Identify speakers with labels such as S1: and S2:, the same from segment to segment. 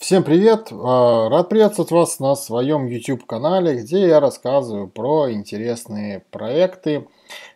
S1: Всем привет! А, рад приветствовать вас на своем YouTube-канале, где я рассказываю про интересные проекты,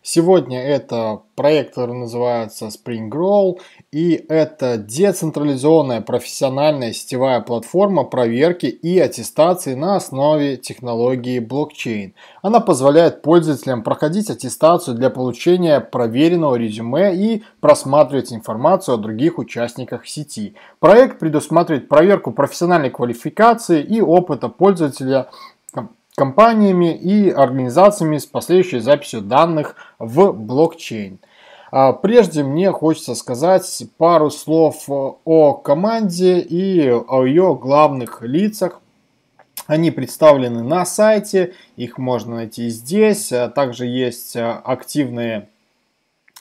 S1: Сегодня это проект, который называется Spring Roll, и это децентрализованная профессиональная сетевая платформа проверки и аттестации на основе технологии блокчейн. Она позволяет пользователям проходить аттестацию для получения проверенного резюме и просматривать информацию о других участниках сети. Проект предусматривает проверку профессиональной квалификации и опыта пользователя компаниями и организациями с последующей записью данных в блокчейн. А, прежде мне хочется сказать пару слов о команде и о ее главных лицах. Они представлены на сайте, их можно найти здесь. А, также есть а, активные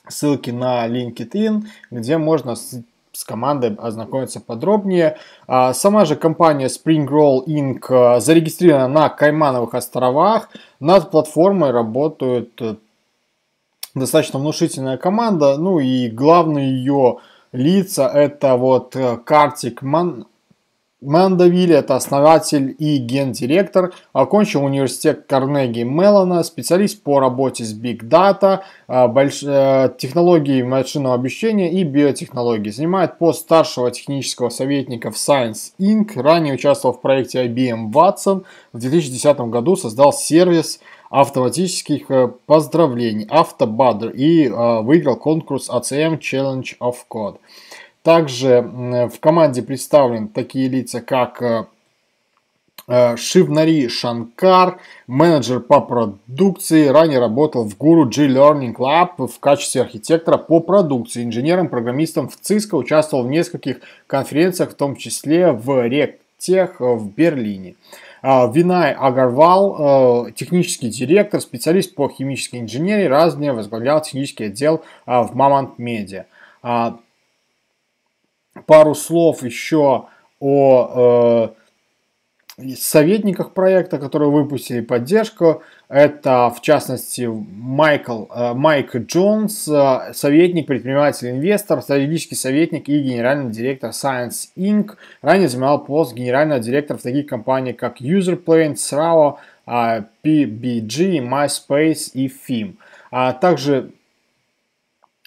S1: ссылки на LinkedIn, где можно с командой ознакомиться подробнее. А, сама же компания Spring Roll Inc. А, зарегистрирована на Каймановых островах. Над платформой работают э, достаточно внушительная команда. Ну и главные ее лица это вот э, Картик Ман, Вилли это основатель и гендиректор, окончил университет Карнеги Меллона, специалист по работе с Big Data, э, больш... Э, технологии машинного обучения и биотехнологии. Занимает пост старшего технического советника в Science Inc., ранее участвовал в проекте IBM Watson, в 2010 году создал сервис автоматических э, поздравлений «Автобадр» и выиграл конкурс ACM Challenge of Code. Также в команде представлены такие лица, как э, э, Шивнари Шанкар, менеджер по продукции, ранее работал в Guru G-Learning Lab в качестве архитектора по продукции, инженером-программистом в циско участвовал в нескольких конференциях, в том числе в Ректех в Берлине. А, Винай Агарвал, э, технический директор, специалист по химической инженерии, разные возглавлял технический отдел а, в Mamant Media пару слов еще о э, советниках проекта, которые выпустили поддержку. Это, в частности, Майкл, э, Майк Джонс, э, советник, предприниматель, инвестор, стратегический советник и генеральный директор Science Inc. Ранее занимал пост генерального директора в таких компаниях, как UserPlane, Sravo, э, PBG, MySpace и FIM. А также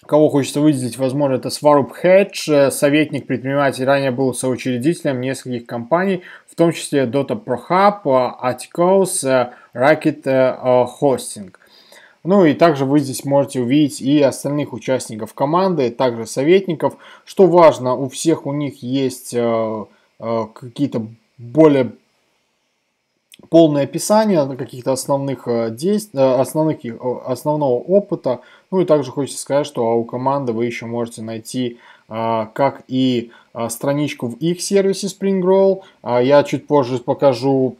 S1: кого хочется выделить, возможно, это Сваруб Хедж, э, советник предпринимателей ранее был соучредителем нескольких компаний, в том числе Dota Pro Hub, э, Atticos, э, Racket Hosting. Ну и также вы здесь можете увидеть и остальных участников команды, также советников. Что важно, у всех у них есть какие-то более полное описание каких-то основных э, действий, э, основных, основного опыта. Ну и также хочется сказать, что у команды вы еще можете найти э, как и страничку в их сервисе Spring Roll. А я чуть позже покажу,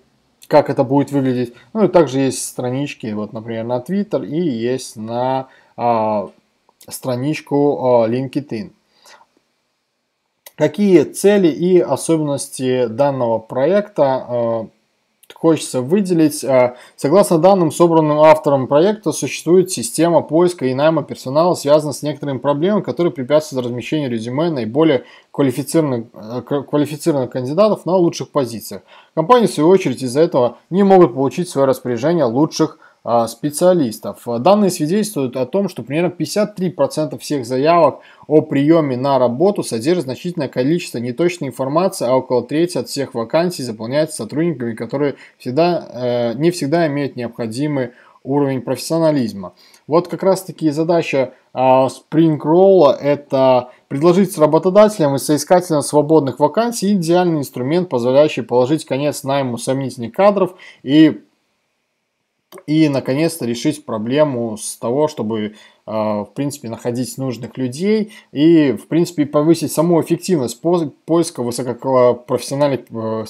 S1: как это будет выглядеть. Ну и также есть странички, вот, например, на Twitter и есть на а, страничку а, LinkedIn. Какие цели и особенности данного проекта хочется выделить. А, согласно данным, собранным автором проекта, существует система поиска и найма персонала, связанная с некоторыми проблемами, которые препятствуют размещению резюме наиболее квалифицированных, э, квалифицированных кандидатов на лучших позициях. Компании, в свою очередь, из-за этого не могут получить в свое распоряжение лучших а, специалистов. Данные свидетельствуют о том, что примерно 53% всех заявок о приеме на работу содержит значительное количество неточной информации, а около трети от всех вакансий заполняется сотрудниками, которые всегда, э, не всегда имеют необходимый уровень профессионализма. Вот как раз таки задача спрингролла – это предложить работодателям и соискателям свободных вакансий идеальный инструмент, позволяющий положить конец найму сомнительных кадров и и, наконец-то, решить проблему с того, чтобы, а, в принципе, находить нужных людей и, в принципе, повысить саму эффективность поиска высококлассных э,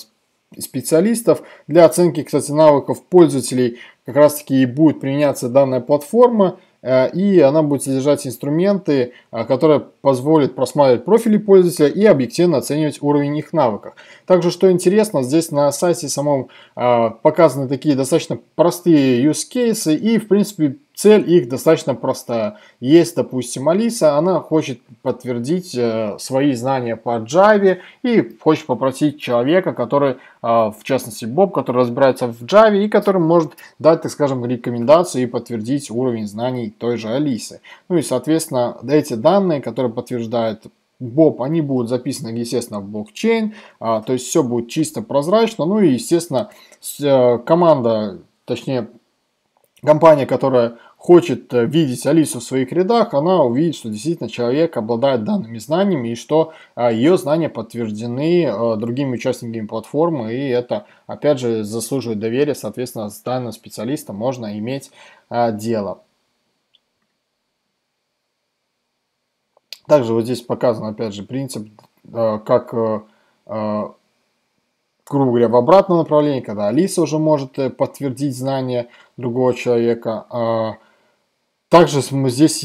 S1: специалистов. Для оценки, кстати, навыков пользователей как раз-таки и будет применяться данная платформа – Э, и она будет содержать инструменты, э, которые позволят просматривать профили пользователя и объективно оценивать уровень их навыков. Также, что интересно, здесь на сайте самом э, показаны такие достаточно простые use cases и, в принципе, Цель их достаточно проста. Есть, допустим, Алиса, она хочет подтвердить э, свои знания по Java и хочет попросить человека, который, э, в частности, Боб, который разбирается в Java и который может дать, так скажем, рекомендацию и подтвердить уровень знаний той же Алисы. Ну и, соответственно, эти данные, которые подтверждают Боб, они будут записаны, естественно, в блокчейн, а, то есть все будет чисто прозрачно, ну и, естественно, э, команда, точнее, компания, которая хочет э, видеть Алису в своих рядах, она увидит, что действительно человек обладает данными знаниями и что а, ее знания подтверждены э, другими участниками платформы, и это, опять же, заслуживает доверия, соответственно, с данным специалистом можно иметь а, дело. Также вот здесь показан, опять же, принцип, э, как, грубо говоря, в обратном направлении, когда Алиса уже может подтвердить знания другого человека, а, также здесь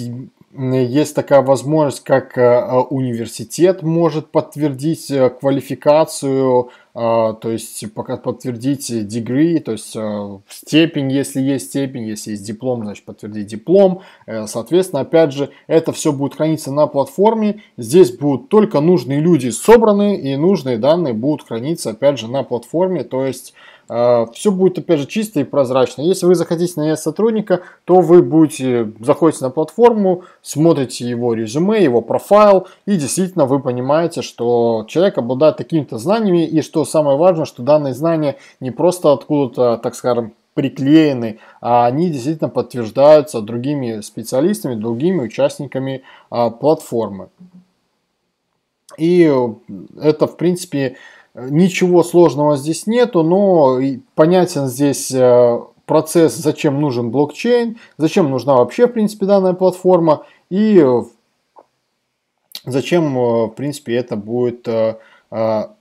S1: есть такая возможность, как э, э, университет может подтвердить э, квалификацию, то есть пока подтвердить degree, то есть степень, если есть степень, если есть диплом, значит подтвердить диплом. Соответственно, опять же, это все будет храниться на платформе. Здесь будут только нужные люди собраны, и нужные данные будут храниться, опять же, на платформе, то есть а, все будет опять же чисто и прозрачно. Если вы захотите нанять сотрудника, то вы будете заходите на платформу, смотрите его резюме, его профайл, и действительно вы понимаете, что человек обладает такими-то знаниями, и что самое важное, что данные знания не просто откуда-то, так скажем, приклеены, а они действительно подтверждаются другими специалистами, другими участниками а, платформы. И это, в принципе, Э, ничего сложного здесь нету, но понятен здесь э, процесс, зачем нужен блокчейн, зачем нужна вообще, в принципе, данная платформа и э, зачем, в принципе, это будет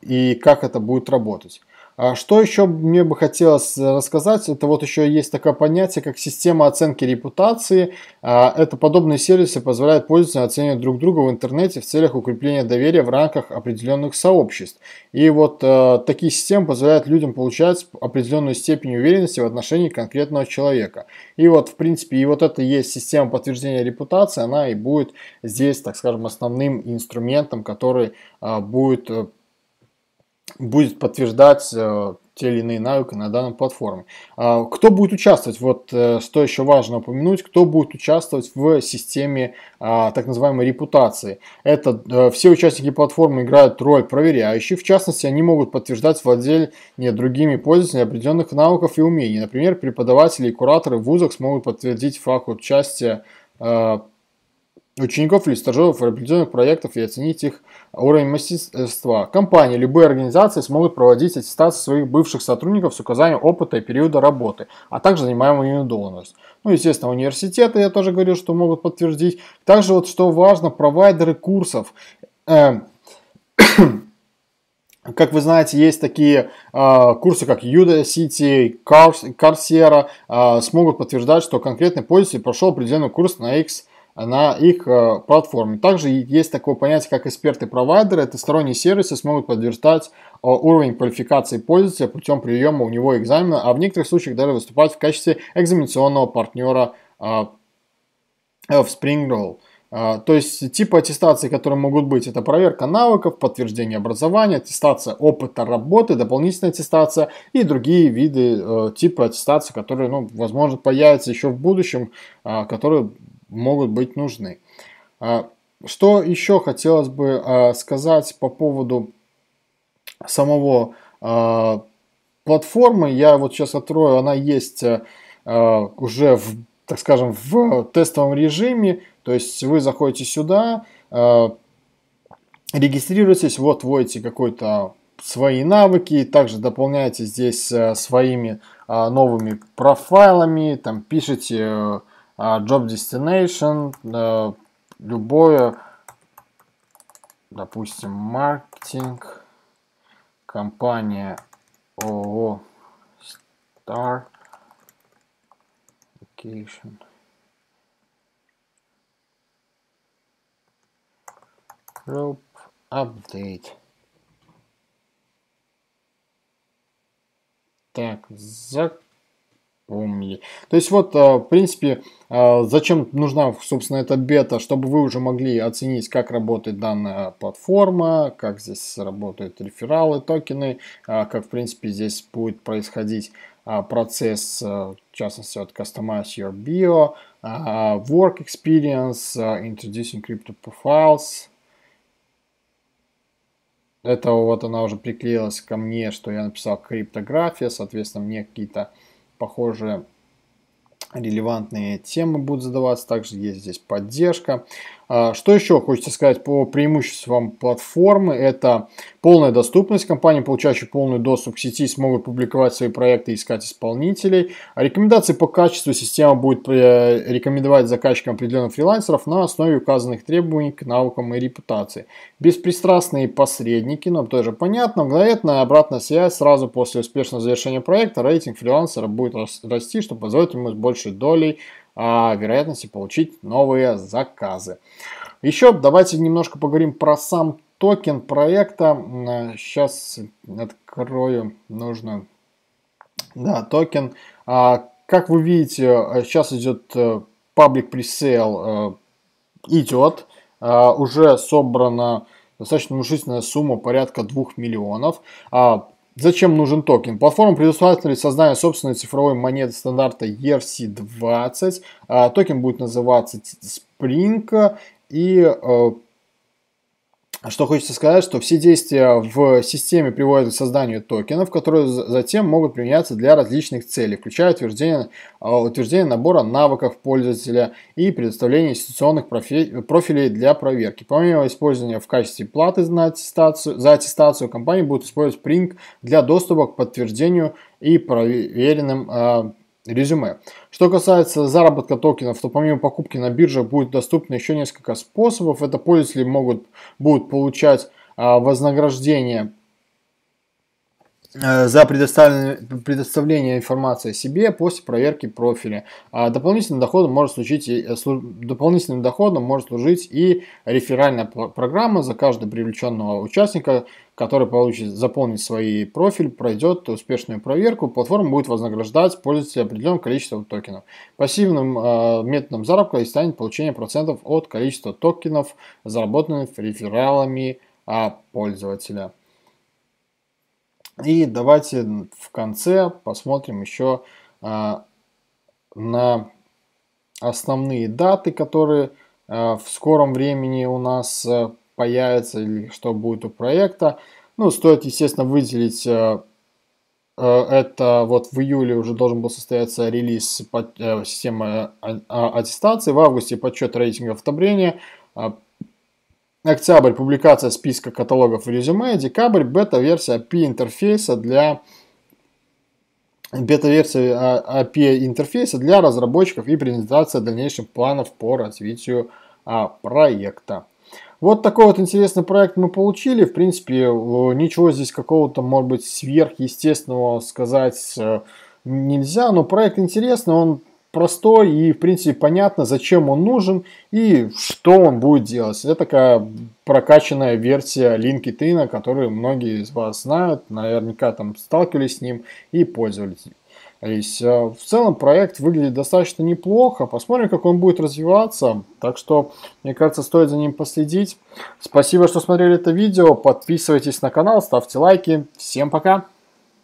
S1: и как это будет работать. А что еще мне бы хотелось э, рассказать, это вот еще есть такое понятие, как система оценки репутации. А, это подобные сервисы позволяют пользователям оценивать друг друга в интернете в целях укрепления доверия в рамках определенных сообществ. И вот э, такие системы позволяют людям получать определенную степень уверенности в отношении конкретного человека. И вот, в принципе, и вот это и есть система подтверждения репутации, она и будет здесь, так скажем, основным инструментом, который э, будет будет подтверждать э, те или иные навыки на данной платформе. А, кто будет участвовать? Вот э, что еще важно упомянуть, кто будет участвовать в системе а, так называемой репутации. Это э, все участники платформы играют роль проверяющих. В частности, они могут подтверждать владение другими пользователями определенных навыков и умений. Например, преподаватели и кураторы в вузах смогут подтвердить факт участия учеников или стажеров в определенных проектах и оценить их уровень мастерства. Компании, любые организации смогут проводить аттестацию своих бывших сотрудников с указанием опыта и периода работы, а также занимаемую ими должность. Ну, естественно, университеты, я тоже говорил, что могут подтвердить. Также вот что важно, провайдеры курсов. Э, как вы знаете, есть такие э, курсы, как Udacity, Coursera, э, смогут подтверждать, что конкретный пользователь прошел определенный курс на X на их э, платформе. Также есть такое понятие, как эксперты-провайдеры. Это сторонние сервисы смогут подтверждать э, уровень квалификации пользователя путем приема у него экзамена, а в некоторых случаях даже выступать в качестве экзаменационного партнера э, в Springroll. То есть типы аттестации, которые могут быть, это проверка навыков, подтверждение образования, аттестация опыта работы, дополнительная аттестация и другие виды типы аттестации, которые, ну, возможно, появятся еще в будущем, которые могут быть нужны. А, что еще хотелось бы а, сказать по поводу самого а, платформы. Я вот сейчас открою, она есть э, уже в так скажем, в тестовом режиме, то есть вы заходите сюда, регистрируетесь, вот вводите какой-то свои навыки, также дополняете здесь э, своими новыми профайлами, там пишете. Э, а, Job Destination, любое, допустим, маркетинг, компания ООО Star Location. Group Update. Так, закрыть умнее. То есть вот, а, в принципе, а, зачем нужна, собственно, эта бета, чтобы вы уже могли оценить, как работает данная платформа, как здесь работают рефералы, токены, а, как, в принципе, здесь будет происходить процесс, в частности, от Customize Your Bio, Work Experience, Introducing Crypto Profiles. Это вот она уже приклеилась ко мне, что я написал криптография, соответственно, мне какие-то похожие релевантные темы будут задаваться. Также есть здесь поддержка. А, что еще хочется сказать по преимуществам платформы? Это полная доступность. Компании, получающие полный доступ к сети, смогут публиковать свои проекты и искать исполнителей. А рекомендации по качеству система будет э, рекомендовать заказчикам определенных фрилансеров на основе указанных требований к навыкам и репутации. Беспристрастные посредники, но тоже понятно, мгновенная обратная связь сразу после успешного завершения проекта, рейтинг фрилансера будет расти, что позволит ему с большей долей вероятности получить новые заказы. Еще давайте немножко поговорим про сам токен проекта. Сейчас э, открою Нужно. да, токен. А, как вы видите, сейчас э, идет э, паблик пресейл идет. Уже собрана достаточно внушительная сумма, порядка 2 миллионов. А, Зачем нужен токен? Платформа предусматривает создание собственной цифровой монеты стандарта ERC20. А токен будет называться Spring и э, что хочется сказать, что все действия в системе приводят к созданию токенов, которые затем могут применяться для различных целей, включая утверждение, а, утверждение набора навыков пользователя и предоставление инвестиционных профилей для проверки. Помимо использования в качестве платы за аттестацию, за аттестацию компании будут использовать Spring для доступа к подтверждению и проверенным а, резюме. Что касается заработка токенов, то помимо покупки на бирже будет доступно еще несколько способов. Это пользователи могут будут получать а, вознаграждение э, за предоставление информации о себе после проверки профиля. А дополнительным доходом может служить, э, дополнительным доходом может служить и реферальная программа за каждого привлеченного участника, который получит заполнить свой профиль, пройдет успешную проверку, платформа будет вознаграждать пользователя определенным количеством токенов. Пассивным э, методом заработка и станет получение процентов от количества токенов, заработанных рефералами а пользователя. И давайте в конце посмотрим еще э, на основные даты, которые э, в скором времени у нас э, появится или что будет у проекта. Ну, стоит, естественно, выделить э, э, это вот в июле уже должен был состояться релиз э, системы а, а, аттестации, в августе подсчет рейтингов одобрения, октябрь публикация списка каталогов и резюме, декабрь бета-версия API-интерфейса для бета-версия API-интерфейса для разработчиков и презентация дальнейших планов по развитию а, проекта. Вот такой вот интересный проект мы получили. В принципе, э, ничего здесь какого-то, может быть, сверхъестественного сказать э, нельзя. Но проект интересный, он простой и, в принципе, понятно, зачем он нужен и что он будет делать. Это такая прокачанная версия LinkedIn, которую многие из вас знают, наверняка там сталкивались с ним и пользовались есть, в целом проект выглядит достаточно неплохо. Посмотрим, как он будет развиваться. Так что, мне кажется, стоит за ним последить. Спасибо, что смотрели это видео. Подписывайтесь на канал, ставьте лайки. Всем пока!